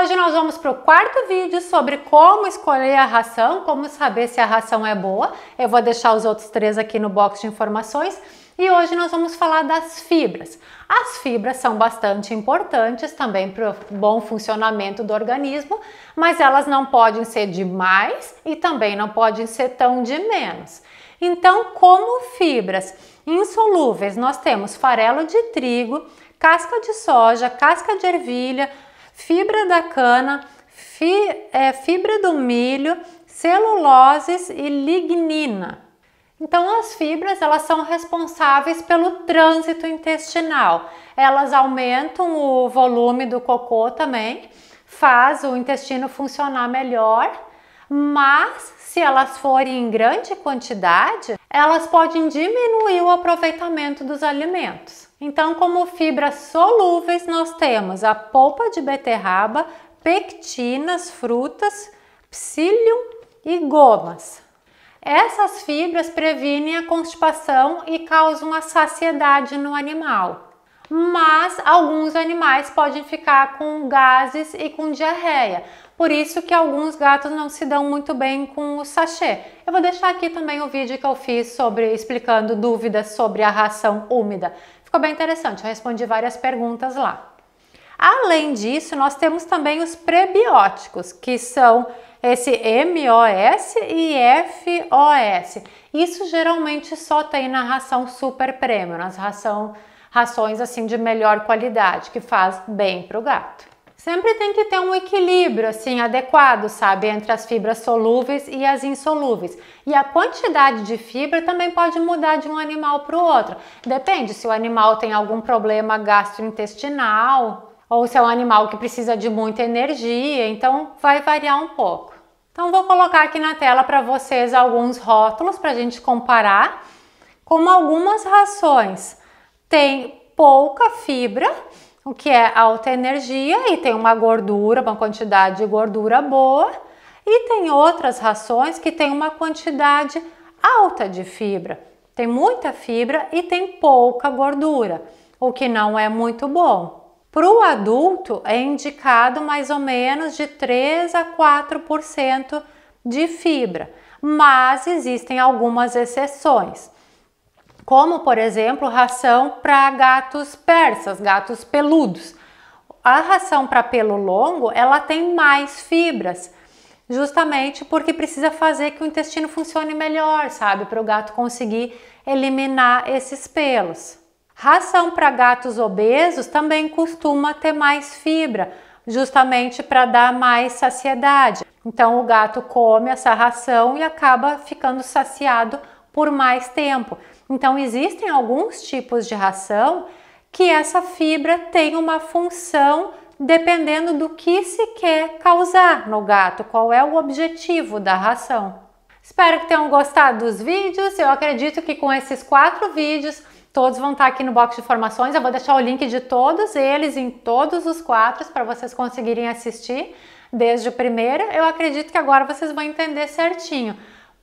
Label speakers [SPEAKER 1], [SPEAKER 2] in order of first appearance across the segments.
[SPEAKER 1] hoje nós vamos para o quarto vídeo sobre como escolher a ração, como saber se a ração é boa. Eu vou deixar os outros três aqui no box de informações. E hoje nós vamos falar das fibras. As fibras são bastante importantes também para o bom funcionamento do organismo, mas elas não podem ser demais e também não podem ser tão de menos. Então, como fibras insolúveis, nós temos farelo de trigo, casca de soja, casca de ervilha, fibra da cana, fi, é, fibra do milho, celuloses e lignina. Então, as fibras elas são responsáveis pelo trânsito intestinal. Elas aumentam o volume do cocô também, faz o intestino funcionar melhor, mas se elas forem em grande quantidade, elas podem diminuir o aproveitamento dos alimentos. Então, como fibras solúveis, nós temos a polpa de beterraba, pectinas, frutas, psyllium e gomas. Essas fibras previnem a constipação e causam a saciedade no animal. Mas alguns animais podem ficar com gases e com diarreia, por isso que alguns gatos não se dão muito bem com o sachê. Eu vou deixar aqui também o vídeo que eu fiz sobre explicando dúvidas sobre a ração úmida. Ficou bem interessante, eu respondi várias perguntas lá. Além disso, nós temos também os prebióticos, que são esse MOS e FOS. Isso geralmente só tem na ração super prêmio, nas ração, rações assim de melhor qualidade, que faz bem para o gato. Sempre tem que ter um equilíbrio assim adequado, sabe, entre as fibras solúveis e as insolúveis. E a quantidade de fibra também pode mudar de um animal para o outro. Depende se o animal tem algum problema gastrointestinal ou se é um animal que precisa de muita energia, então vai variar um pouco. Então vou colocar aqui na tela para vocês alguns rótulos para a gente comparar como algumas rações têm pouca fibra o que é alta energia e tem uma gordura, uma quantidade de gordura boa, e tem outras rações que tem uma quantidade alta de fibra. Tem muita fibra e tem pouca gordura, o que não é muito bom. Para o adulto é indicado mais ou menos de 3 a 4% de fibra, mas existem algumas exceções como por exemplo ração para gatos persas, gatos peludos. A ração para pelo longo ela tem mais fibras, justamente porque precisa fazer que o intestino funcione melhor, sabe, para o gato conseguir eliminar esses pelos. Ração para gatos obesos também costuma ter mais fibra, justamente para dar mais saciedade. Então o gato come essa ração e acaba ficando saciado por mais tempo. Então, existem alguns tipos de ração que essa fibra tem uma função dependendo do que se quer causar no gato, qual é o objetivo da ração. Espero que tenham gostado dos vídeos. Eu acredito que com esses quatro vídeos, todos vão estar aqui no box de informações. Eu vou deixar o link de todos eles, em todos os quatro, para vocês conseguirem assistir desde o primeiro. Eu acredito que agora vocês vão entender certinho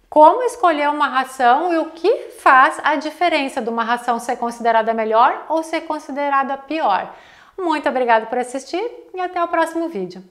[SPEAKER 1] como escolher uma ração e o que faz a diferença de uma ração ser considerada melhor ou ser considerada pior. Muito obrigada por assistir e até o próximo vídeo.